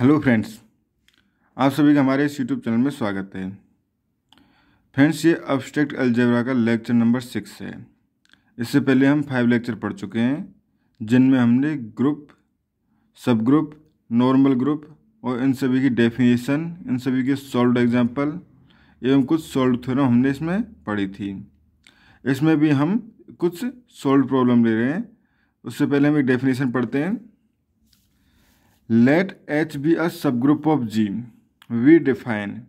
Hello friends आप सभी का हमारे इस यूट्यूब चैनल में स्वागत है फ्रेंड्स ये अब्स्ट्रैक्ट अलजेब्रा का लेक्चर नंबर सिक्स है इससे पहले हम फाइव लेक्चर पढ़ चुके हैं जिनमें हमने ग्रुप सब ग्रुप नॉर्मल ग्रुप और इन सभी की डेफिनेशन इन सभी के सॉल्व एग्जाम्पल एवं कुछ सॉल्व थ्योरम हमने इसमें पढ़ी थी इसमें भी हम कुछ सॉल्व प्रॉब्लम ले रहे हैं उससे पहले हम एक डेफिनेशन पढ़ते हैं let H be a subgroup of G we define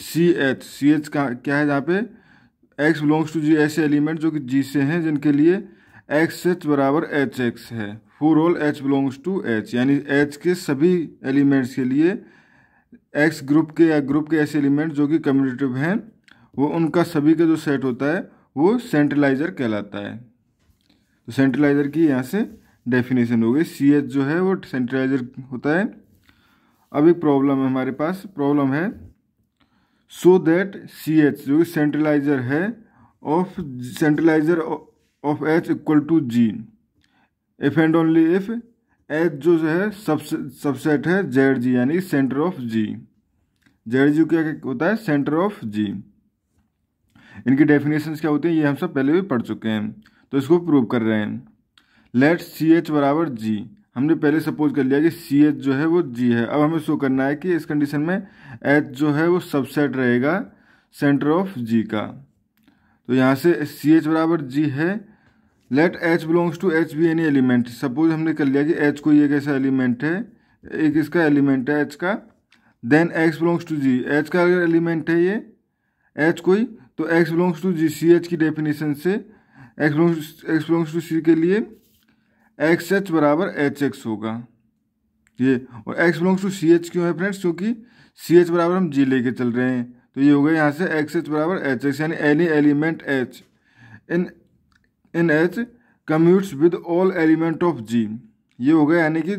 C H C H का क्या है जहाँ पे एक्स बिलोंग्स टू जी ऐसे एलिमेंट जो कि जी से हैं जिनके लिए एक्स एच बराबर एच एक्स है for all H belongs to H यानी एच के सभी एलिमेंट्स के लिए एक्स ग्रुप के या ग्रुप के ऐसे एलिमेंट जो कि कम्यूटेटिव हैं वो उनका सभी का जो सेट होता है वो सेंट्रलाइजर कहलाता है तो सेंट्रलाइजर की यहाँ से डेफिनेशन हो गई सी एच जो है वो सेंट्रलाइजर होता है अब एक प्रॉब्लम है हमारे पास प्रॉब्लम है सो दैट सी एच जो सेंट्रलाइजर है of centraliser of H equal to G if and only if H जो है सबसेट है जेड जी यानी centre of G Z G क्या होता है सेंटर ऑफ जी इनकी डेफिनेशंस क्या होती हैं ये हम सब पहले भी पढ़ चुके हैं तो इसको प्रूव कर रहे हैं लेट सी एच बराबर जी हमने पहले सपोज कर लिया कि सी एच जो है वो जी है अब हमें शो करना है कि इस कंडीशन में एच जो है वो सबसेट रहेगा सेंटर ऑफ जी का तो यहाँ से सी एच बराबर जी है let H belongs to H be any element suppose हमने कर लिया कि एच कोई एक ऐसा एलिमेंट है एक इसका एलिमेंट है एच का then x belongs to G H का अगर एलिमेंट है ये एच कोई तो x belongs to G C H की डेफिनेशन से x belongs x belongs to C के लिए एक्स एच बराबर एच एक्स होगा ये और x belongs to C H क्यों है फ्रेंड्स क्योंकि सी एच बराबर हम जी लेके चल रहे हैं तो ये हो गया यहाँ से एक्स एच बराबर एच एक्स यानी any element H in in H commutes with all element of G ये हो गया यानी कि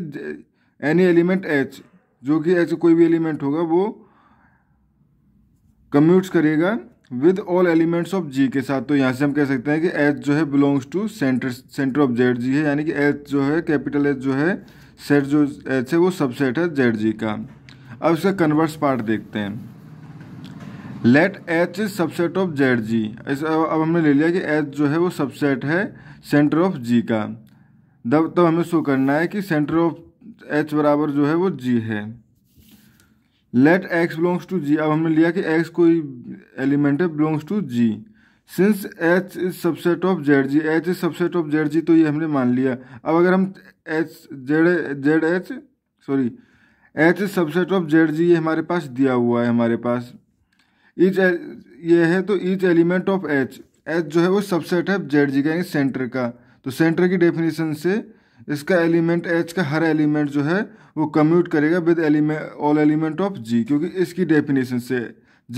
एनी एलिमेंट एच जो कि एच कोई भी एलिमेंट होगा वो कम्यूट्स करेगा with all elements of G के साथ तो यहाँ से हम कह सकते हैं कि एच जो है belongs to centre centre of Z G है यानी कि एच जो है कैपिटल एच जो है सेट जो एच है वो सबसेट है जेड जी का अब इसका कन्वर्स पार्ट देखते हैं let H is subset of Z G अब हमने ले लिया कि एच जो है वो सबसेट है सेंटर ऑफ जी का तब तो हमें शो करना है कि सेंटर ऑफ एच बराबर जो है वो जी है let X belongs to G अब हमने लिया कि एक्स कोई एलिमेंट है belongs to G since H is subset of Z G H is subset of Z G तो ये हमने मान लिया अब अगर हम H Z Z H sorry H is subset of Z G ये हमारे पास दिया हुआ है हमारे पास ईच ये है तो each element of H H जो है वो सबसेट है जेड जी का यानी सेंटर का तो सेंटर की डेफिनेशन से इसका एलिमेंट एच का हर एलिमेंट जो है वो कम्यूट करेगा with element all element of G क्योंकि इसकी डेफिनेशन से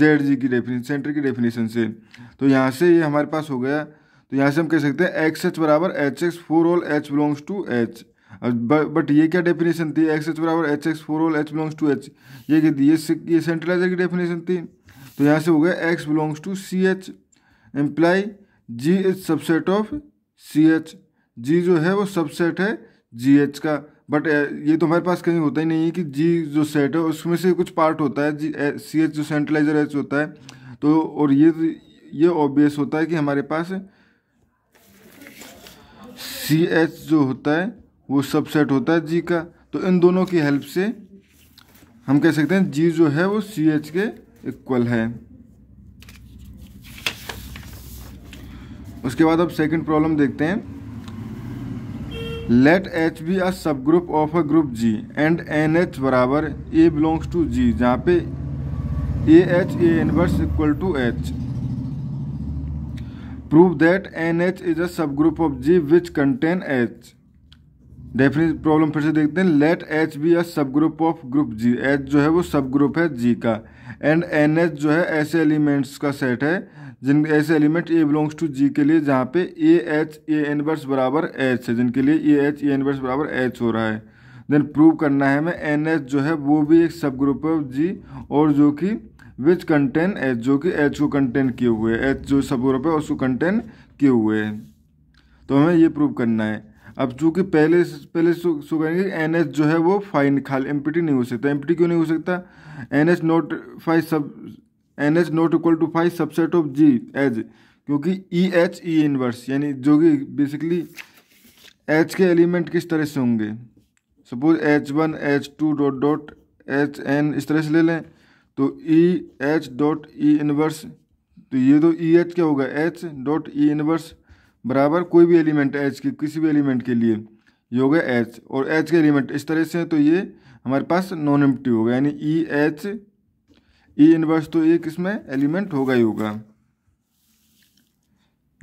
जेड जी की डेफिनेशन सेंटर की डेफिनेशन से तो यहाँ से ये यह हमारे पास हो गया तो यहाँ से हम कह सकते हैं एक्स एच बराबर H X for all H belongs to H but ये क्या डेफिनेशन थी एक्स एच बराबर H X for all H belongs to H ये ये ये सेंट्रलाइजर की डेफिनेशन थी तो यहाँ से हो गया X belongs to C H implies G is subset of C H G जो है वो सबसेट है जी एच का बट eh, ये तो हमारे पास कहीं होता ही नहीं है कि जी जो सेट है उसमें से कुछ पार्ट होता है जी सी एच जो सेंट्रलाइजर एच होता है तो और ये ये ऑब्वियस होता है कि हमारे पास सी एच जो होता है वो सबसेट होता है जी का तो इन दोनों की हेल्प से हम कह सकते हैं जी जो है वो सी एच के इक्वल है उसके बाद अब सेकंड प्रॉब्लम देखते हैं let H be a subgroup of a group G and N H बराबर ए बिलोंग्स टू जी जहाँ पे A H A inverse equal to H prove that N H is a subgroup of G which contain H definite problem फिर से देखते हैं let H be a subgroup of group G H जो है वो subgroup है जी का and N H जो है ऐसे एलिमेंट्स का सेट है जिन ऐसे element A belongs to G के लिए जहाँ पे ए एच ए एनवर्स बराबर एच है जिनके लिए ए एच ए एनवर्स बराबर एच हो रहा है देन प्रूव करना है हमें एन एच जो है वो भी एक सब ग्रुप है जी और जो कि विच कंटेन एच जो कि एच को कंटेन किए हुए है एच जो सब ग्रुप है उसको कंटेन किए हुए है तो हमें ये प्रूव करना है अब चूंकि पहले पहले शो करेंगे एन एच जो है वो फाइन खाली एम्पिटी नहीं हो सकता एम्पिटी क्यों नहीं हो सकता N H not five sub N H not equal to five subset of G as क्योंकि ई एच ई इनवर्स यानी जो कि बेसिकली एच के एलिमेंट किस तरह से होंगे suppose H one H two dot dot H N इस तरह से ले लें तो E H dot E inverse तो ये तो ई e एच क्या होगा एच डॉट ई इनवर्स बराबर कोई भी एलिमेंट एच के किसी भी एलिमेंट के लिए ये हो गया एच और एच के एलिमेंट इस तरह से हैं तो ये हमारे पास नॉन एम्प्टी होगा यानी E e H E inverse तो एक इसमें एलिमेंट होगा ही होगा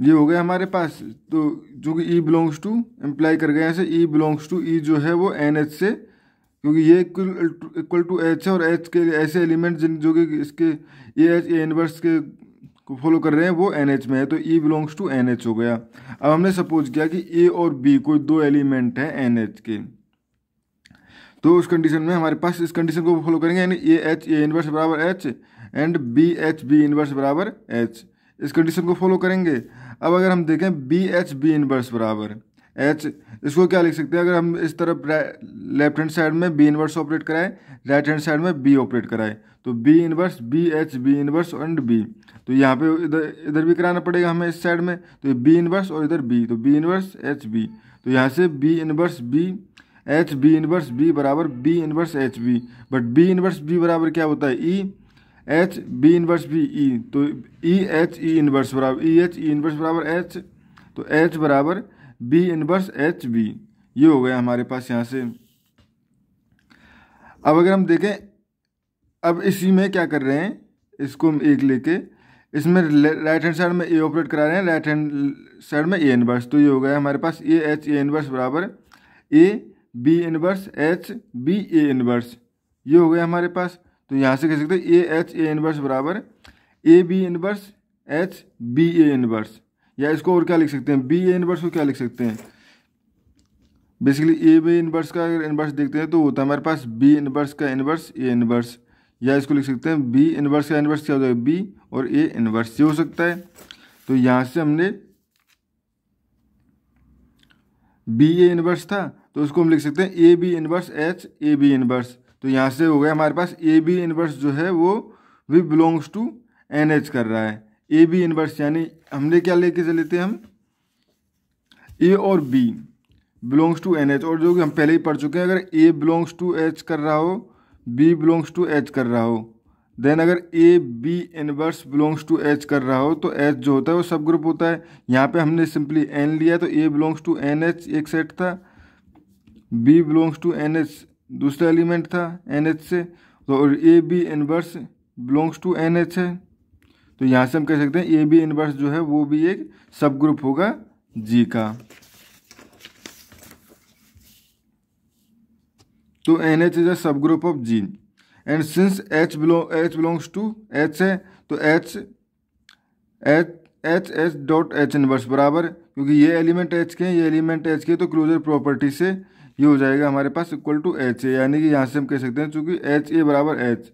ये हो गया हमारे पास तो जो कि ई बिलोंग्स टू एम्प्लाई कर गए ऐसे ई बिलोंग्स टू ई जो है वो एन एच से क्योंकि ये इक्वल टू एच है और एच के ऐसे एलिमेंट जिन जो कि इसके ए एच ए इनवर्स के को फॉलो कर रहे हैं वो एन एच में है तो E belongs to N H हो गया अब हमने सपोज किया कि ए और बी कोई दो एलिमेंट हैं एन एच के तो उस कंडीशन में हमारे पास इस कंडीशन को फॉलो करेंगे यानी ए एच ए इन्वर्स बराबर H and B H B inverse बराबर एच इस कंडीशन को फॉलो करेंगे अब अगर हम देखें बी एच बी इन्वर्स बराबर एच इसको क्या लिख सकते हैं अगर हम इस तरफ लेफ्ट हैंड साइड में बी इन्वर्स ऑपरेट कराएं राइट हैंड साइड में बी ऑपरेट कराएं तो B inverse B H B inverse and B तो यहाँ पे इधर इधर भी कराना पड़ेगा हमें इस साइड में तो बी इन्वर्स और इधर बी तो बी इन्वर्स एच बी तो यहाँ से B inverse B H B inverse B बराबर B inverse H B but B inverse B बराबर क्या होता है E H B inverse B E तो ई एच ई इनवर्स बराबर ई एच ई इनवर्स बराबर एच तो एच बराबर बी इनवर्स एच बी ये हो गया हमारे पास यहाँ से अब अगर हम देखें अब इसी में क्या कर रहे हैं इसको हम एक लेके इसमें राइट हैंड साइड में ए ऑपरेट करा रहे हैं राइट हैंड साइड में ए इनवर्स तो ये हो गया हमारे पास ए एच ए इनवर्स बराबर A B inverse H B A inverse ये हो गया हमारे पास तो यहाँ से कह सकते हैं ए एच ए इनवर्स बराबर A B inverse H B A inverse या इसको और क्या लिख सकते हैं बी ए इनवर्स को क्या लिख सकते हैं बेसिकली ए बी इनवर्स का अगर इनवर्स देखते हैं तो होता है हमारे पास बी इनवर्स का इनवर्स ए इनवर्स या इसको लिख सकते हैं बी इनवर्स का इनवर्स क्या हो जाएगा बी और ए इनवर्स ये हो सकता है तो यहाँ से हमने बी ए इनवर्स था तो उसको हम लिख सकते हैं A B inverse H A B inverse तो यहाँ से हो गया हमारे पास ए बी इनवर्स जो है वो V belongs to N H कर रहा है ए बी इनवर्स यानी हमने क्या लेके चले थे हम ए और B belongs to N H और जो कि हम पहले ही पढ़ चुके हैं अगर ए बिलोंग्स टू एच कर रहा हो बी बिलोंग्स टू एच कर रहा हो देन अगर A B inverse belongs to H कर रहा हो तो एच जो होता है वो सब ग्रुप होता है यहाँ पे हमने सिंपली एन लिया तो A belongs to N H एक सेट था B belongs to N H दूसरा एलिमेंट था एन एच से तो और A B inverse belongs to N H है तो यहाँ से हम कह सकते हैं ए बी इनवर्स जो है वो भी एक सब ग्रुप होगा जी का तो N H is a subgroup of G and since H belong H belongs to H है तो H H H H dot H inverse बराबर क्योंकि ये एलिमेंट एच के हैं ये एलिमेंट एच के तो क्लोजर प्रॉपर्टी से ये हो जाएगा हमारे पास इक्वल टू एच ए यानी कि यहाँ से हम कह सकते हैं चूंकि एच ए बराबर H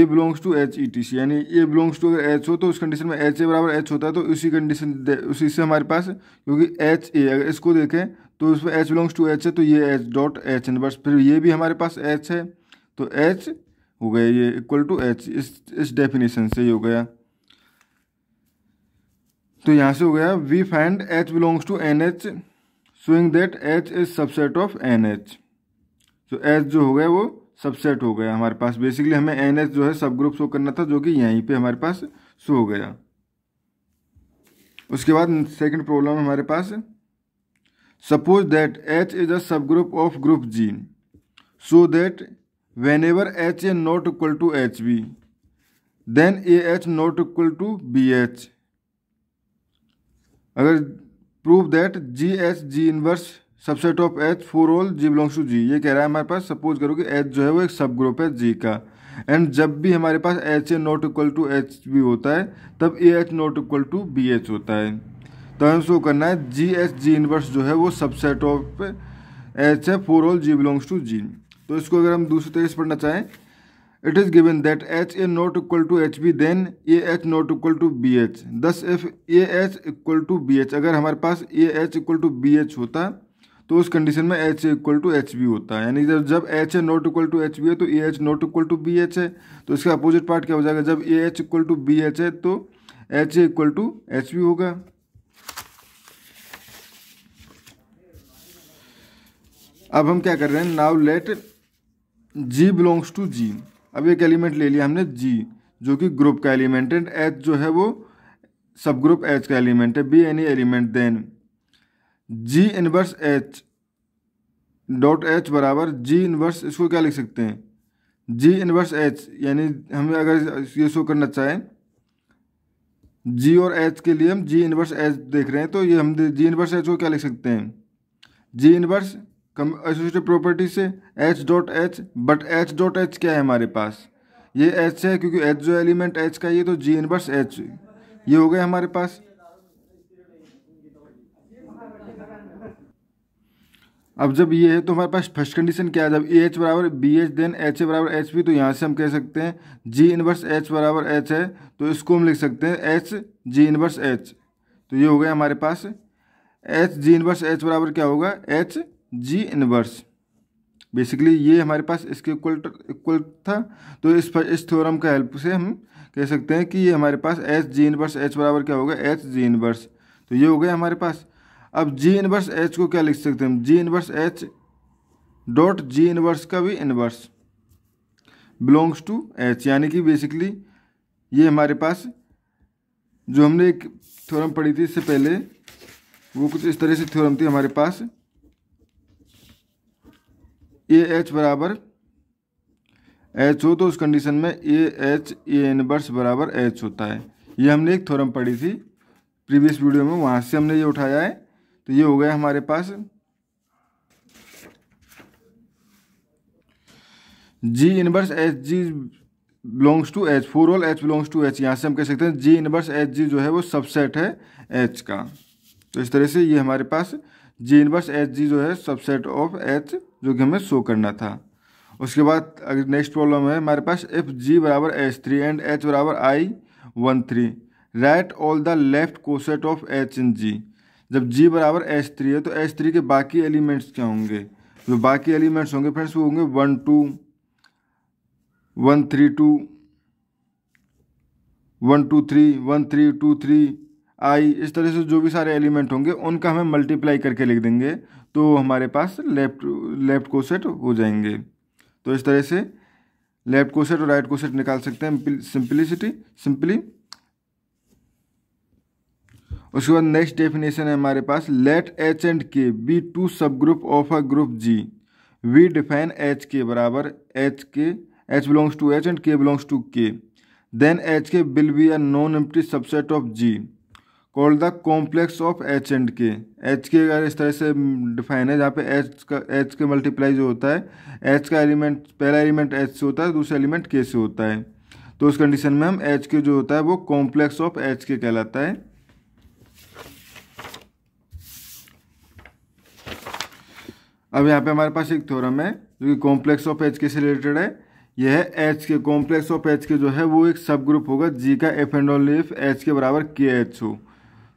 A belongs to H E T C यानी ए बिलोंग्स टू अगर एच हो तो उस कंडीशन में एच ए बराबर एच होता है तो उसी कंडीशन उसी से हमारे पास क्योंकि एच ए अगर इसको देखें तो उसमें एच बिलोंग्स टू एच है तो ये एच डॉट एच एन बस फिर ये भी हमारे पास एच है तो एच हो गया ये इक्वल टू एच इस इस डेफिनेशन से ये हो गया तो यहाँ से हो गया we find H belongs to N H showing that H is subset of N H तो एच जो हो गया वो सबसेट हो गया हमारे पास बेसिकली हमें एन एच जो है सब ग्रुप शो करना था जो कि यहीं पे हमारे पास शो हो गया उसके बाद सेकंड प्रॉब्लम हमारे पास suppose that H is a subgroup of group G so that whenever H A not equal to H B then A H not equal to B H अगर prove that G H G inverse subset of H for all G belongs to G ये कह रहा है हमारे पास suppose करो कि H जो है वो एक सब ग्रुप है जी का एंड जब भी हमारे पास H A not equal to H B होता है तब A H not equal to B H होता है तो हमें शो करना है जी एच जी इनवर्स जो है वो सबसेट ऑफ एच है for all G belongs to G तो इसको अगर हम दूसरे तरीके से पढ़ना चाहें it is given that H A not equal to H B then A H not equal to B H thus if A H equal to B H अगर हमारे पास A H equal to B H होता तो उस condition में H A equal to H B होता है यानी जब जब H A not equal to H B है तो A H not equal to B H है तो इसका अपोजिट पार्ट क्या हो जाएगा जब A H equal to B H है तो H A equal to H B होगा अब हम क्या कर रहे हैं now let G belongs to G अब एक एलिमेंट ले लिया हमने जी जो कि ग्रुप का एलिमेंट है एच जो है वो सब ग्रुप एच का एलिमेंट है be any element then G inverse H dot H बराबर जी इनवर्स इसको क्या लिख सकते हैं जी इनवर्स एच यानी हमें अगर ये शो करना चाहें जी और एच के लिए हम जी इनवर्स एच देख रहे हैं तो ये हम जी इनवर्स एच को क्या लिख सकते हैं जी इनवर्स एसोसिएटिव प्रॉपर्टी से H dot H but H dot H क्या है हमारे पास ये एच है क्योंकि एच जो एलिमेंट एच का ये तो जी इनवर्स एच ये हो गया हमारे पास अब जब ये है तो हमारे पास फर्स्ट कंडीशन क्या है जब ए एच बराबर B H then H A बराबर एच बी तो यहाँ से हम कह सकते हैं जी इनवर्स एच बराबर एच है तो इसको हम लिख सकते हैं एच जी इनवर्स एच तो ये हो गया हमारे पास एच जी इनवर्स एच बराबर क्या होगा एच जी इनवर्स बेसिकली ये हमारे पास इसके इक्वल इक्वल था तो इस पर इस थ्योरम का हेल्प से हम कह सकते हैं कि ये हमारे पास एच जी इनवर्स एच बराबर क्या होगा एच जी इनवर्स तो ये हो गया हमारे पास अब जी इनवर्स एच को क्या लिख सकते हैं हम G inverse H dot G inverse का भी इनवर्स बिलोंग्स टू एच यानी कि बेसिकली ये हमारे पास जो हमने एक थ्योरम पढ़ी थी इससे पहले वो कुछ इस तरह से थ्योरम थी हमारे पास ए एच बराबर एच हो तो उस कंडीशन में ए एच ए इनवर्स बराबर एच होता है ये हमने एक थोरम पढ़ी थी प्रीवियस वीडियो में वहाँ से हमने ये उठाया है तो ये हो गया हमारे पास G inverse H G belongs to H for all H belongs to H यहाँ से हम कह सकते हैं जी इनवर्स एच जी जो है वो सबसेट है एच का तो इस तरह से ये हमारे पास जी इनवर्स एच जी जो है सबसेट ऑफ एच जो कि हमें शो करना था उसके बाद अगर नेक्स्ट प्रॉब्लम है हमारे पास एफ जी बराबर एच थ्री एंड एच बराबर I one three right all the left coset of H in G जब जी बराबर एच थ्री है तो एच थ्री के बाकी एलिमेंट्स क्या होंगे जो बाकी एलिमेंट्स होंगे फ्रेंड्स वो होंगे one two one three two one two three one three two three I इस तरह से जो भी सारे एलिमेंट होंगे उनका हमें मल्टीप्लाई करके लिख देंगे तो हमारे पास लेफ्ट लेफ्ट कोसेट हो जाएंगे तो इस तरह से लेफ्ट कोसेट और राइट कोसेट निकाल सकते हैं सिंपलिसिटी सिंपली उसके बाद नेक्स्ट डेफिनेशन है हमारे पास let H and K be two subgroup of a group G we define H K बराबर H K H belongs to H and K belongs to K then H K will be a non empty subset of G called the complex of H and K H K अगर इस तरह से define है जहाँ पे H का H के multiply जो होता है एच का एलिमेंट पहला एलिमेंट एच से होता है दूसरा एलिमेंट के से होता है तो उस कंडीशन में हम एच के जो होता है वो कॉम्प्लेक्स ऑफ एच के कहलाता है अब यहाँ पे हमारे पास एक थ्योरम है जो कि कॉम्प्लेक्स ऑफ एच के से रिलेटेड है यह है एच के कॉम्प्लेक्स ऑफ एच के जो है वो एक सब ग्रुप होगा जी का if and all if H K बराबर के एच हो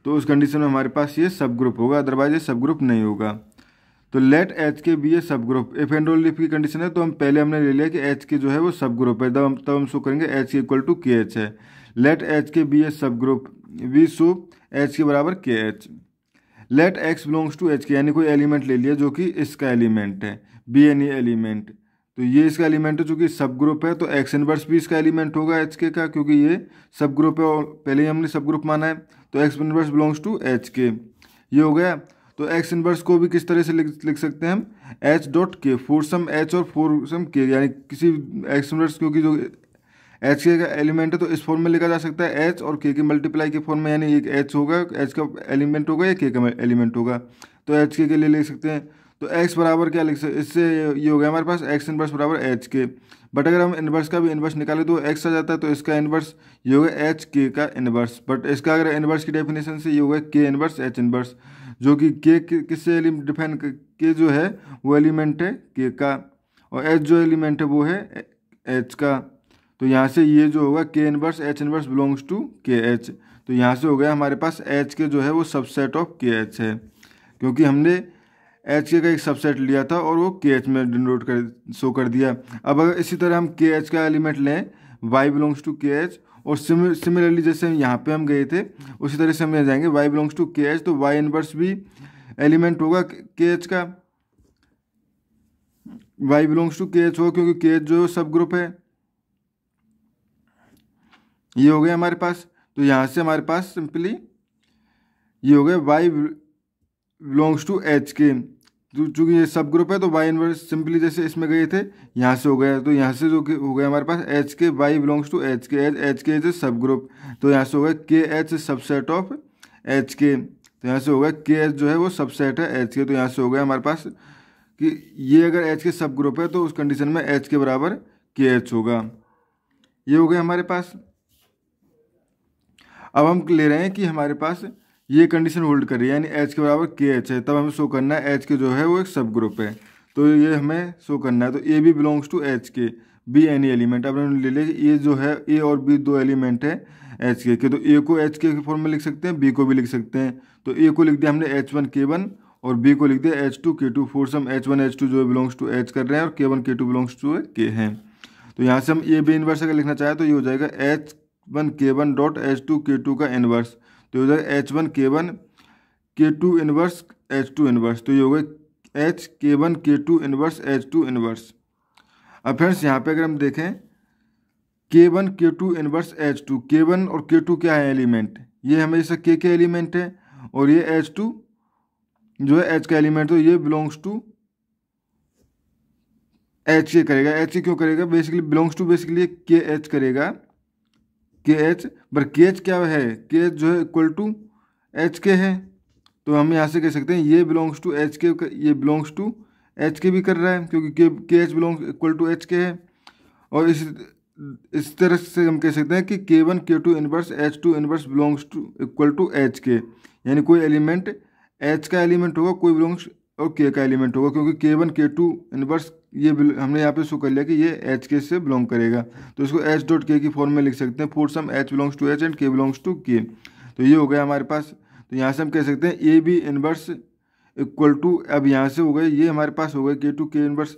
तो उस कंडीशन में हमारे पास ये सब ग्रुप होगा अदरवाइज ये सब ग्रुप नहीं होगा तो let H K be a subgroup if and only की कंडीशन है तो हम पहले हमने ले लिया कि एच के जो है वो सब ग्रुप है तब हम तब हम शो करेंगे H K equal to K H है let H K be a subgroup we show H K बराबर K H let X belongs to H K यानी कोई एलिमेंट ले लिया जो कि इसका एलिमेंट है बी एन एलिमेंट तो ये इसका एलिमेंट है चूँकि सब ग्रुप है तो एक्स इनवर्स भी इसका एलिमेंट होगा एच के का क्योंकि ये सब ग्रुप है और पहले ही हमने सब ग्रुप माना है तो X inverse belongs to H K ये हो गया तो एक्स इनवर्स को भी किस तरह से लिख लिख सकते हैं हम H dot K for some H और फोर सम के यानी किसी एक्स इनवर्स क्योंकि जो एच के का एलिमेंट है तो इस फॉर्म में लिखा जा सकता है एच और के के मल्टीप्लाई के फॉर्म में यानी एक एच होगा एच का एलिमेंट होगा या के का एलिमेंट होगा तो एच के के लिए ले सकते हैं तो एक्स बराबर क्या लिख सकते इससे ये हो गया हमारे पास एक्स इनवर्स बराबर एच के बट अगर हम इनवर्स का भी इनवर्स निकाले तो एक्स आ जाता है तो इसका इनवर्स ये होगा एच के का इनवर्स बट इसका अगर इनवर्स की डेफिनेशन से ये होगा के इनवर्स एच इनवर्स जो कि के किससे डिफाइन के जो है वो एलिमेंट है के का और एच जो एलिमेंट है वो है एच का तो यहाँ से ये जो होगा K inverse H inverse belongs to K H तो यहाँ से हो गया हमारे पास एच के जो है वो सबसेट ऑफ के एच है क्योंकि हमने एच के का एक सबसेट लिया था और वो के एच में डिनोट कर शो कर दिया अब अगर इसी तरह हम के एच का एलिमेंट लें Y belongs to K H और सिमिलरली जैसे हम यहाँ पे हम गए थे उसी तरह से हम यहाँ जाएंगे Y belongs to K H तो वाई इनवर्स भी एलिमेंट होगा के एच का Y belongs to K H होगा क्योंकि के एच जो सब ग्रुप है ये हो गया हमारे पास तो यहाँ से हमारे पास सिंपली ये हो गया वाई बिलोंग्स टू एच के चूँकि ये सब ग्रुप है तो वाई इनवर्स सिंपली जैसे इसमें गए थे यहाँ से हो गया तो यहाँ से जो हो गया हमारे पास H K Y belongs to H K H H K is subgroup तो यहाँ से हो गया के H subset of H K तो यहाँ से हो गया के एच जो है वो सबसेट है एच के तो यहाँ से हो गया हमारे पास कि ये अगर एच के सब ग्रुप है तो उस कंडीशन में एच के बराबर के एच होगा ये हो गया हमारे पास अब हम ले रहे हैं कि हमारे पास ये कंडीशन होल्ड कर रही है यानी एच के बराबर के एच है तब हमें शो करना है एच के जो है वो एक सब ग्रुप है तो ये हमें शो करना है तो A B belongs to H K B any element अब ले लिया ए जो है ए और बी दो एलिमेंट है एच के तो ए को एच के फॉर्म में लिख सकते हैं बी को भी लिख सकते हैं तो ए को लिख दिया हमने एच वन के वन और बी को लिख दिया H two K two for some H one H two जो है बिलोंग्स टू एच कर रहे हैं और के one K two belongs to के हैं तो यहाँ से हम ए बी इन्वर्स अगर लिखना चाहें तो ये हो जाएगा H one K one dot H two K two का इन्वर्स तो इधर H one K one K two inverse H two inverse तो ये हो गए H K one K two inverse H two inverse अब फ्रेंड्स यहाँ पे अगर हम देखें K one K two inverse H two K one और के टू क्या है एलिमेंट ये हमेशा के के एलिमेंट है और ये एच टू जो है एच का एलिमेंट तो ये बिलोंग्स टू एच के करेगा एच के क्यों करेगा basically belongs to basically K H करेगा के एच पर के एच क्या है के एच जो है इक्वल टू एच के है तो हम यहाँ से कह सकते हैं ये बिलोंग्स टू एच के ये बिलोंग्स टू एच के भी कर रहा है क्योंकि K K H belong equal to H K है और इस इस तरह से हम कह सकते हैं कि K one K two inverse H two inverse belongs to equal to H K यानी कोई एलिमेंट एच का एलिमेंट होगा कोई बिलोंग्स और के का एलिमेंट होगा क्योंकि के वन के टू इनवर्स ये हमने यहाँ पे शो कर लिया कि ये एच के से बिलोंग करेगा तो इसको एच डॉट के की फॉर्म में लिख सकते हैं for some H belongs to H and K belongs to K तो ये हो गया हमारे पास तो यहाँ से हम कह सकते हैं A B inverse equal to अब यहाँ से हो गए ये हमारे पास हो गए के टू के इनवर्स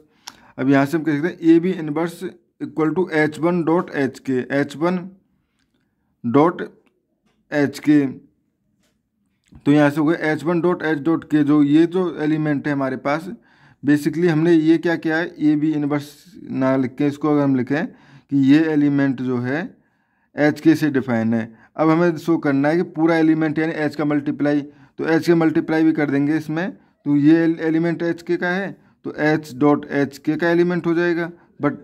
अब यहाँ से हम कह सकते हैं A B inverse equal to H one dot H K H one dot H K तो यहाँ से हो गए H one dot H dot K जो ये जो एलिमेंट है हमारे पास बेसिकली हमने ये क्या किया है ए बी इनवर्स ना लिख के इसको अगर हम लिखें कि ये एलिमेंट जो है एच के से डिफाइन है अब हमें शो करना है कि पूरा एलिमेंट यानी एच का मल्टीप्लाई तो एच के मल्टीप्लाई भी कर देंगे इसमें तो ये एलिमेंट एच के का है तो एच डॉट एच के का एलिमेंट हो जाएगा बट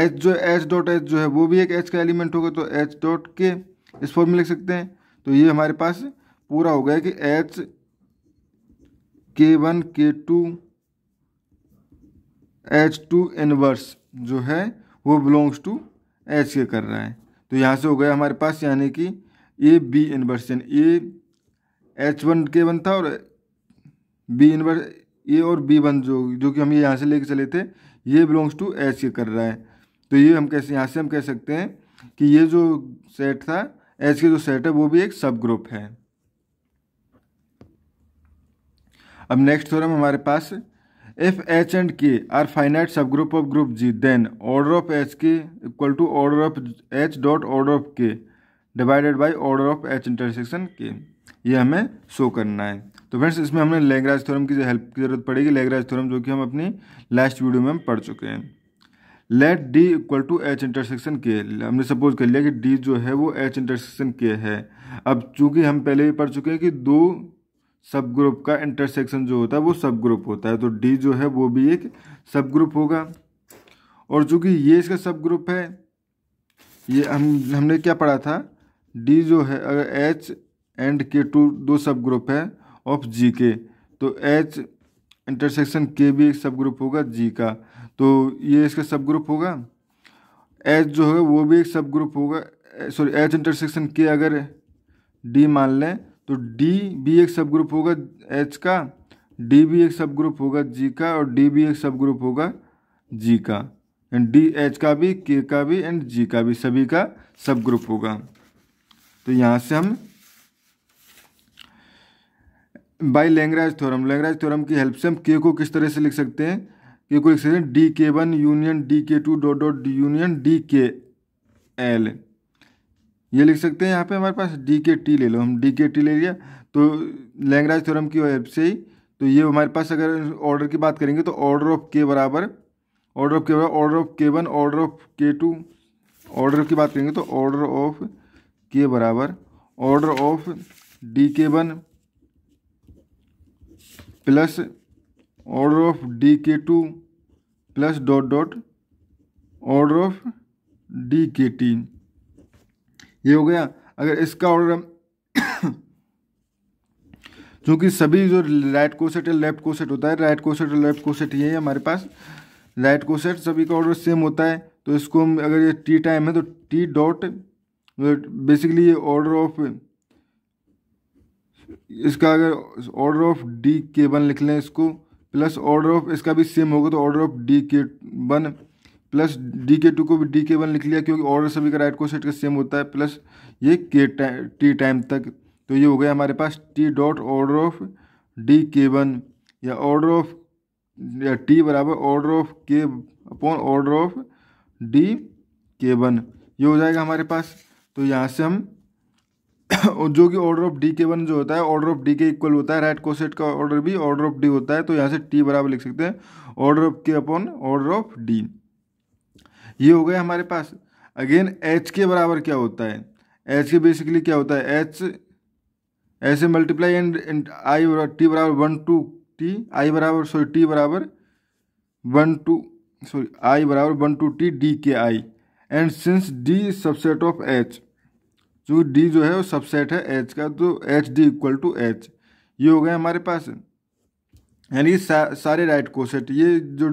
एच जो एच डॉट एच जो है वो भी एक एच का एलिमेंट होगा तो एच डॉट के इस फॉर्म में लिख सकते हैं तो ये हमारे पास पूरा हो गया कि H K one K two H two inverse जो है वो बिलोंग्स टू एच के कर रहा है तो यहाँ से हो गया हमारे पास यानी कि ए बी इनवर्स यानी A H one K one था और बी इनवर्स ए और बी वन जो जो कि हम ये यहाँ से लेके चले थे ये बिलोंग्स टू एच के कर रहा है तो ये हम कैसे यहाँ से हम कह सकते हैं कि ये जो सेट था एच के जो सेट है वो भी एक सब ग्रुप है अब नेक्स्ट थ्योरम हमारे पास If H and K are finite subgroup of group G, then order of के equal to order of H dot order of K divided by order of H intersection K. ये हमें show करना है तो friends इसमें हमें लेगराज theorem की help की ज़रूरत पड़ेगी लेगराज थ्योरम जो कि हम अपनी लास्ट वीडियो में हम पढ़ चुके हैं let D equal to H intersection K हमने सपोज कर लिया कि डी जो है वो एच इंटरसेक्शन के है अब चूंकि हम पहले भी पढ़ चुके हैं कि दो सब ग्रुप का इंटरसेक्शन जो होता है वो सब ग्रुप होता है तो डी जो है वो भी एक सब ग्रुप होगा और चूँकि ये इसका सब ग्रुप है ये हम हमने क्या पढ़ा था डी जो है अगर एच एंड के टू दो सब ग्रुप है ऑफ जी के तो एच इंटरसेक्शन के भी एक सब ग्रुप होगा जी का तो ये इसका सब ग्रुप होगा एच जो होगा वो भी एक सब ग्रुप होगा सॉरी एच इंटरसेक्शन के अगर डी मान लें तो डी बी एक सब ग्रुप होगा एच का डी बी एक सब ग्रुप होगा जी का और डी बी एक सब ग्रुप होगा जी का एंड डी एच का भी के का भी एंड जी का भी सभी का सब ग्रुप होगा तो यहाँ से हम by Lagrange theorem Lagrange theorem की हेल्प से हम के को किस तरह से लिख सकते हैं के को लिख सकते हैं D K one union D K two dot dot union D K L ये लिख सकते हैं यहाँ पे हमारे पास डी के टी ले लो हम डी के टी ले लिया तो लैंगराज थ्योरम की वेब से ही तो ये हमारे पास अगर ऑर्डर की बात करेंगे तो ऑर्डर ऑफ के बराबर ऑर्डर ऑफ के बराबर order of K one order of K two order की बात करेंगे तो ऑर्डर ऑफ के बराबर order of D K one plus order of D K two plus dot dot order of D K T ये हो गया अगर इसका ऑर्डर चूँकि सभी जो राइट कोसेट है लेफ्ट कोसेट होता है राइट कोसेट और लेफ्ट कोसेट ये है हमारे पास राइट कोसेट सभी का ऑर्डर सेम होता है तो इसको हम अगर ये टी टाइम है तो टी डॉट बेसिकली ये ऑर्डर ऑफ इसका अगर order of D K one लिख लें इसको प्लस ऑर्डर ऑफ इसका भी सेम होगा तो order of D K one plus D K two को भी डी के वन लिख लिया क्योंकि ऑर्डर सभी का राइट सेट का सेम होता है प्लस ये के टाइम टी टाइम तक तो ये हो गया हमारे पास T dot order of D K one या ऑर्डर ऑफ या टी बराबर order of K upon order of D K one ये हो जाएगा हमारे पास तो यहाँ से हम जो कि order of D K one जो होता है order of D K equal होता है राइट कोसेट का ऑर्डर भी ऑर्डर ऑफ डी होता है तो यहाँ से टी बराबर लिख सकते हैं order of K upon order of D ये हो गया हमारे पास अगेन एच के बराबर क्या होता है एच के बेसिकली क्या होता है एच ऐसे multiply and and I T बराबर वन टू टी आई बराबर सॉरी टी बराबर वन टू सॉरी आई बराबर one two T D K I and since D subset of H जो डी जो है वो सबसेट है एच का तो H D equal to H ये हो गया हमारे पास यानी सा, सारे राइट कोसेट ये जो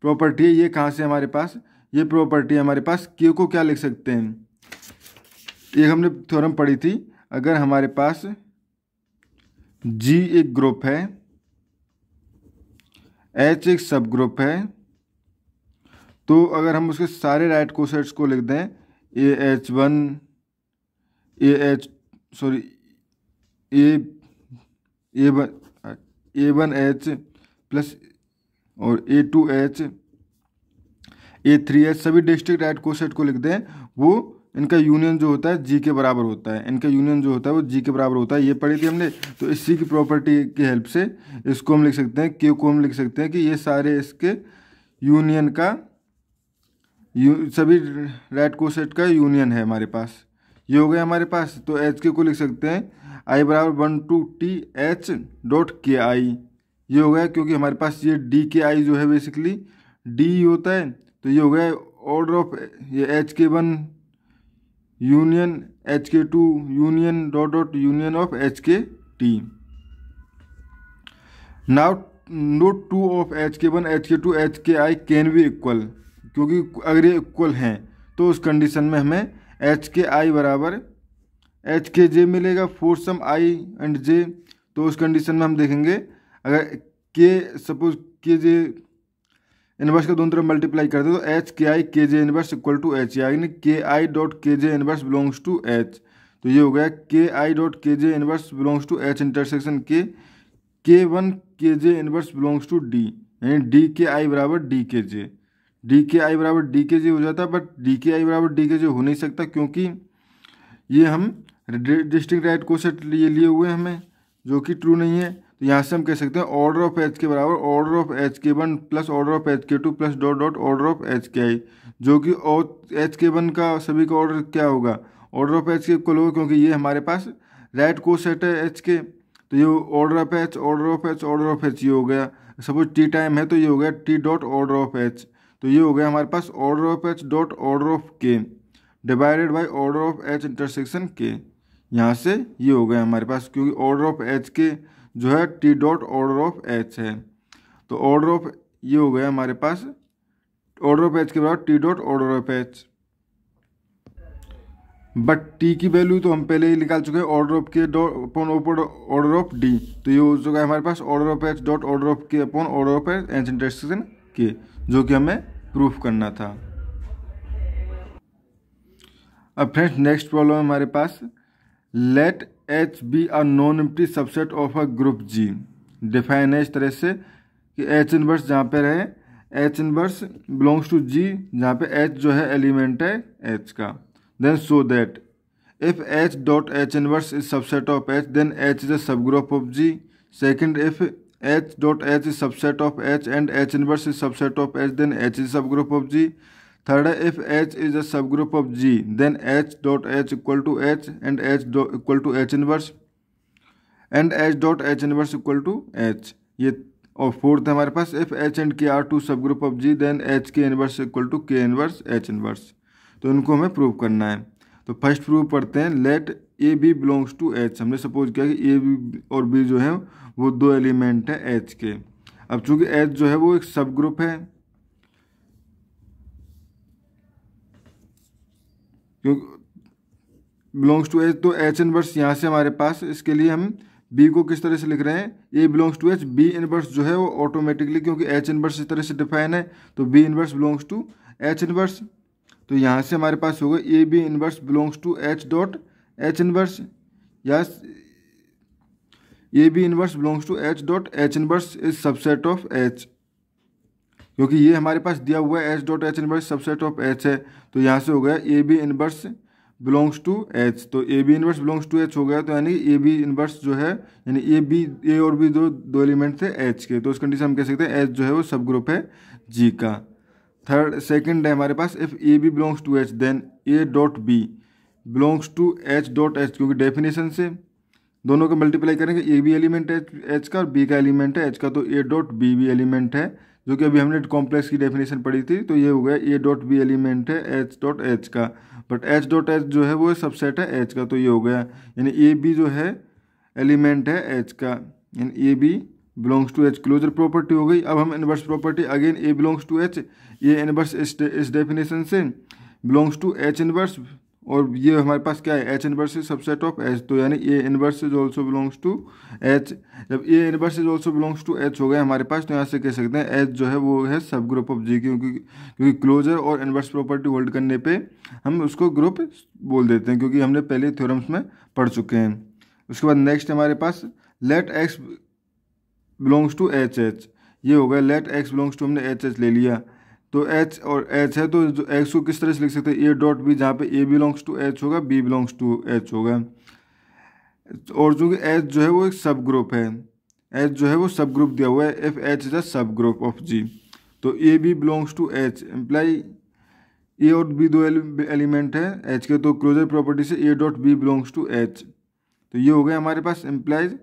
प्रॉपर्टी है ये कहाँ से हमारे पास ये प्रॉपर्टी हमारे पास क्यू को क्या लिख सकते हैं एक हमने थ्योरम पढ़ी थी अगर हमारे पास जी एक ग्रुप है एच एक सब ग्रुप है तो अगर हम उसके सारे राइट कोसेट्स को लिख दें A H one A H sorry A A one A one H plus और A two H A three H सभी डिस्ट्रिक्ट राइट को सेट को लिख दें वो इनका यूनियन जो होता है जी के बराबर होता है इनका यूनियन जो होता है वो जी के बराबर होता है ये पढ़ी थी हमने तो इसी की प्रॉपर्टी की हेल्प से इसको हम लिख सकते हैं के को हम लिख सकते हैं कि ये सारे इसके यूनियन का यू सभी राइट कोसेट का यूनियन है हमारे पास ये हो गया हमारे पास तो एच के को लिख सकते हैं आई बराबर one two T H dot K I ये हो गया क्योंकि हमारे पास ये डी के आई जो है बेसिकली डी होता है तो ये हो गया ऑर्डर ऑफ ये H K one union H K two union dot dot union of H K T now note to of H K one H K two H K I can be equal क्योंकि अगर ये equal हैं तो उस condition में हमें H K I बराबर H के जे मिलेगा फोर सम आई एंड जे तो उस कंडीशन में हम देखेंगे अगर के सपोज के जे इन्वर्स का दोनों तरफ मल्टीप्लाई करते तो H K I K J inverse equal to H यानी K I dot K J inverse belongs to H तो ये हो गया K I dot K J inverse belongs to H intersection K K one K J inverse belongs to D यानी D K I बराबर D के जे D K I बराबर D के जे हो जाता है बट डी के आई बराबर D के जे हो नहीं सकता क्योंकि ये हम डिस्टिंग राइट कोसेट लिए लिए हुए हमें जो कि ट्रू नहीं है तो यहाँ से हम कह सकते हैं ऑर्डर ऑफ एच के बराबर order of H K one plus order of H K two plus dot dot order of H K I जो कि एच के वन का सभी का ऑर्डर क्या होगा order of H K equal होगा क्योंकि ये हमारे पास राइट को सेट है एच के तो ये order of H order of H order of H ये हो गया सपोज टी टाइम है तो ये हो गया T dot order of H तो ये हो गया हमारे पास order of H dot order of K divided by order of H intersection K यहाँ से ये हो गया हमारे पास क्योंकि ऑर्डर ऑफ एच के जो है T dot order of H है तो ऑर्डर ऑफ ये हो गया हमारे पास ऑर्डर ऑफ एच के बराबर T dot order of H but T की वैल्यू तो हम पहले ही निकाल चुके हैं order of K upon order of D तो ये हो चुका है हमारे पास order of H dot order of K upon order of H H intersection K जो कि हमें प्रूफ करना था अब फ्रेंड्स नेक्स्ट प्रॉब्लम हमारे पास let H be R non empty subset of a group G define है इस तरह से कि एच इनवर्स जहाँ पे रहे H inverse belongs to G जहाँ पे एच जो है एलिमेंट है एच का then so that if H dot H inverse is subset of H then H is a subgroup of G second if H dot H is subset of H and H inverse is subset of H then H is subgroup of G Third, if H is a subgroup of G, then H dot H equal to H and H dot equal to H inverse and H dot H inverse equal to H. ये और fourth हमारे पास if H and K are two subgroup of G then H K inverse equal to K inverse H inverse तो इनको हमें prove करना है तो फर्स्ट प्रूव पढ़ते हैं let A B belongs to H हमने सपोज किया कि ए बी और बी जो है वो दो एलिमेंट हैं एच के अब चूंकि एच जो है वो एक सब ग्रुप है क्योंकि बिलोंग्स टू एच तो एच इनवर्स यहाँ से हमारे पास इसके लिए हम बी को किस तरह से लिख रहे हैं A belongs to H B inverse जो है वो ऑटोमेटिकली क्योंकि एच इनवर्स इस तरह से डिफाइन है तो B inverse belongs to H inverse तो यहाँ से हमारे पास होगा A B inverse belongs to H dot H inverse या A B inverse belongs to H dot H inverse is subset of H क्योंकि ये हमारे पास दिया हुआ है H dot H inverse subset of H है तो यहाँ से हो गया A B inverse belongs to H तो A B inverse belongs to H हो गया तो यानी ए बी इनवर्स जो है यानी ए बी ए और बी दो दो एलिमेंट थे एच के तो उस कंडीशन हम कह सकते हैं एच जो है वो सब ग्रुप है जी का थर्ड सेकेंड है हमारे पास if A B belongs to H then A dot B belongs to H dot H क्योंकि डेफिनेशन से दोनों का मल्टीप्लाई करेंगे A B element H H का और बी का एलिमेंट है एच का तो ए डॉट बी भी एलिमेंट है जो कि अभी हमने कॉम्प्लेक्स की डेफिनेशन पढ़ी थी तो ये हो गया ए डॉट बी एलिमेंट है एच डॉट एच का बट एच डॉट एच जो है वो सबसेट है एच का तो ये हो गया यानी ए बी जो है एलिमेंट है एच का यानी A B belongs to H closure property हो गई अब हम inverse property again A belongs to H ये इनवर्स इस डेफिनेशन से बिलोंग्स टू एच इनवर्स और ये हमारे पास क्या है H inverse is subset of H तो यानी A inverse is also belongs to H जब A inverse is also belongs to H हो गए हमारे पास तो यहाँ से कह सकते हैं एच जो है वो है सब ग्रुप ऑफ जी क्योंकि क्योंकि क्लोजर और इनवर्स प्रॉपर्टी होल्ड करने पे हम उसको ग्रुप बोल देते हैं क्योंकि हमने पहले थ्योरम्स में पढ़ चुके हैं उसके बाद नेक्स्ट हमारे पास let X belongs to H H ये हो गया लेट एक्स बिलोंग्स टू हमने एच एच ले लिया तो एच और एच है तो जो एक्स को किस तरह से लिख सकते हैं ए डॉट बी जहाँ पे ए बिलोंग्स टू एच होगा बी बिलोंग्स टू एच होगा और चूँकि एच जो है वो एक सब ग्रुप है एच जो है वो सब ग्रुप दिया हुआ है F H is a subgroup of G तो A B belongs to H implies A और बी दो एलिमेंट है एच के तो क्लोजर प्रॉपर्टी से A dot B belongs to H तो ये हो गया हमारे पास एम्प्लाइज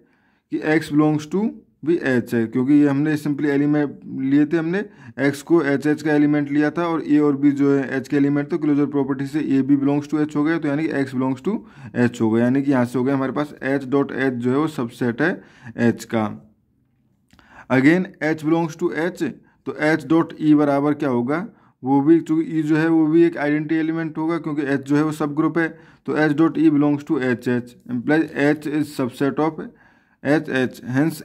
कि एक्स बिलोंग्स टू भी एच है क्योंकि ये हमने सिंपली एलिमेंट लिए थे हमने एक्स को एच एच का एलिमेंट लिया था और ए और बी जो है एच के एलिमेंट तो क्लोजर प्रॉपर्टी से A B belongs to H हो गया तो यानी कि एक्स बिलोंग्स टू एच हो गया यानी कि यहाँ से हो गया हमारे पास एच डॉट एच जो है वो सबसेट है एच का again H belongs to H तो एच डॉट ई बराबर क्या होगा वो भी चूँकि ई e जो है वो भी एक आइडेंटिटी एलिमेंट होगा क्योंकि एच जो है वो सब ग्रुप है तो H dot E belongs to H H implies H is subset of H H hence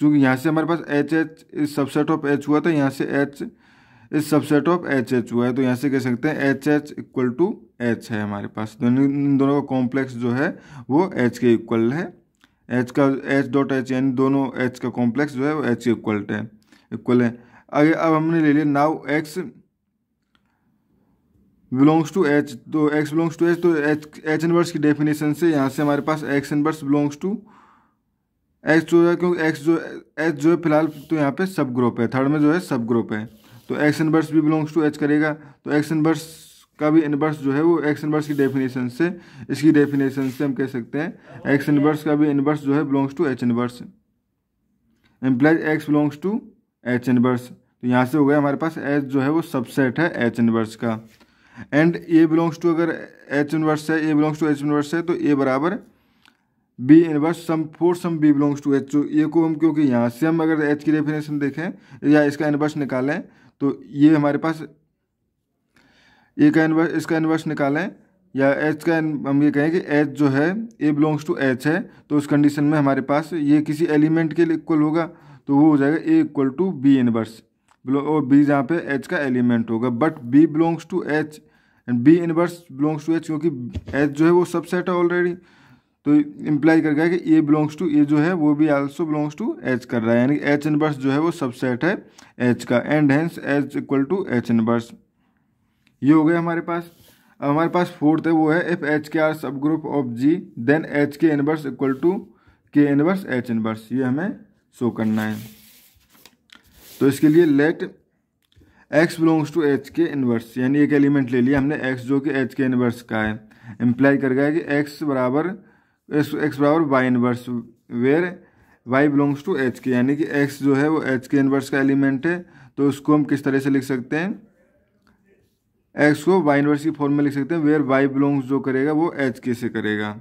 चूँकि यहाँ से हमारे पास H H is subset of H हुआ था तो यहाँ से H is subset of H H हुआ है तो यहाँ से कह सकते हैं H H equal to H है हमारे पास दोनों तो इन दोनों का कॉम्प्लेक्स जो है वो एच के इक्वल है एच का एच डॉट एच यानी दोनों एच का कॉम्प्लेक्स जो है वो एच के इक्वल है इक्वल है अगर अब हमने ले लिया now X belongs to H तो एक्स बिलोंग्स टू एच तो एच एच इनवर्स की डेफिनेशन से यहाँ से हमारे पास x inverse belongs to X जो है क्योंकि एक्स जो एच जो है फिलहाल तो यहाँ पे सब ग्रुप है थर्ड में जो है सब ग्रुप है तो एक्स इनवर्स भी बिलोंग्स टू एच करेगा तो एक्स इनवर्स का भी इनवर्स जो है वो एक्स इनवर्स की डेफिनेशन से इसकी डेफिनेशन से हम कह सकते हैं एक्स इनवर्स का भी इनवर्स जो है belongs to H inverse implies X belongs to H inverse तो यहाँ से हो गया हमारे पास एच जो है वो सबसेट है एच इनवर्स का एंड ए बिलोंग्स टू अगर एच इनवर्स है A belongs to H inverse है तो ए बराबर B inverse some for some B belongs to H तो ये को हम क्योंकि यहाँ से हम अगर एच की डेफिनेशन देखें या इसका इनवर्स निकालें तो ये हमारे पास ए का इनवर्स इसका इनवर्स निकालें या एच का हम ये कहें कि एच जो है ए बिलोंग्स टू एच है तो उस कंडीशन में हमारे पास ये किसी एलिमेंट के लिए इक्वल होगा तो वो हो जाएगा A equal to B inverse और बी जहाँ पे एच का एलिमेंट होगा but B belongs to H and B inverse belongs to H क्योंकि एच जो है वो सबसेट है ऑलरेडी तो इम्प्लाई कर गया कि ए बिलोंग्स टू ए जो है वो भी आल्सो बिलोंग्स टू एच कर रहा है यानी एच इनवर्स जो है वो सबसेट है एच का and hence H equal to H inverse ये हो गया हमारे पास अब हमारे पास फोर्थ है वो है if H K are subgroup of G then H K inverse equal to K inverse H inverse ये हमें शो करना है तो इसके लिए let X belongs to H K inverse यानी एक एलिमेंट ले लिया हमने एक्स जो कि एच के इनवर्स का है इम्प्लाई कर गया कि एक्स बराबर एक्स बराबर Y inverse where Y belongs to H K यानी कि एक्स जो है वो एच के इनवर्स का एलिमेंट है तो उसको हम किस तरह से लिख सकते हैं एक्स को वाई इनवर्स की फॉर्म में लिख सकते हैं वेयर वाई बिलोंग्स जो करेगा वो एच के से करेगा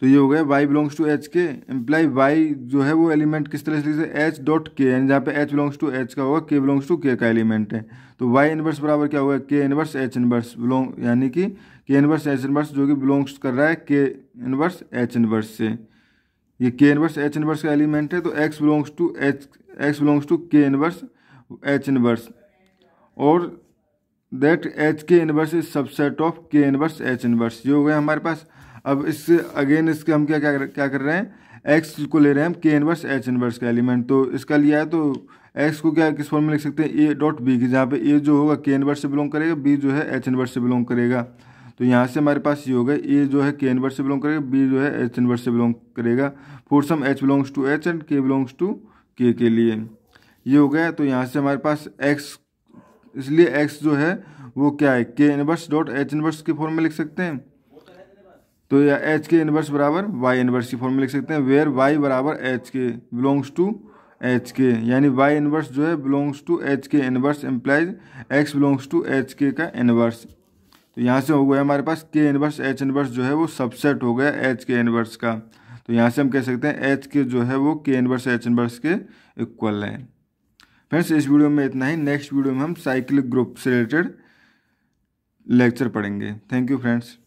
तो ये हो गया Y belongs to H K implies Y जो है वो एलिमेंट किस तरह से एच डॉट के यानी जहाँ पे एच बिलोंग्स टू एच का होगा के बिलोंग्स टू के का एलिमेंट है तो वाई इनवर्स बराबर क्या होगा K inverse H inverse belong यानी कि के इनवर्स एच इनवर्स जो कि बिलोंग्स कर रहा है के इनवर्स एच इनवर्स से ये के इनवर्स एच इनवर्स का एलिमेंट है तो x belongs to H X belongs to K inverse H inverse और that H K inverse is subset of K inverse H inverse ये हो गया हमारे पास अब इससे अगेन इसके हम क्या क्या क्या कर रहे हैं एक्स को ले रहे हैं हम के इनवर्स एच इनवर्स का एलिमेंट तो इसका लिया है तो एक्स को क्या किस फॉर्म में लिख सकते हैं ए डॉट बी की जहाँ पे ए जो होगा के इनवर्स से बिलोंग करेगा बी जो है एच इनवर्स से बिलोंग करेगा तो यहाँ से हमारे पास ये होगा ए जो है के इनवर्स से बिलोंग करेगा बी जो है एच इनवर्स से बिलोंग करेगा for some H belongs to H and K belongs to K के लिए ये हो गया तो यहाँ से हमारे पास एक्स इसलिए एक्स जो है वो क्या है K inverse dot H inverse के फॉर्म में लिख सकते हैं तो या एच के इन्वर्स बराबर वाई इन्वर्स की फॉर्म में लिख सकते हैं वेयर वाई बराबर H K belongs to H K यानी वाई इन्वर्स जो है belongs to H K inverse implies X belongs to H K का इन्वर्स तो यहाँ से हो गया हमारे पास के इन्वर्स एच इन्वर्स जो है वो सबसेट हो गया एच के इन्वर्स का तो यहाँ से हम कह सकते हैं एच के जो है वो के इन्वर्स एच इन्वर्स के इक्वल है फ्रेंड्स इस वीडियो में इतना ही नेक्स्ट वीडियो में हम साइक्लिक ग्रुप से रिलेटेड लेक्चर पढ़ेंगे थैंक यू फ्रेंड्स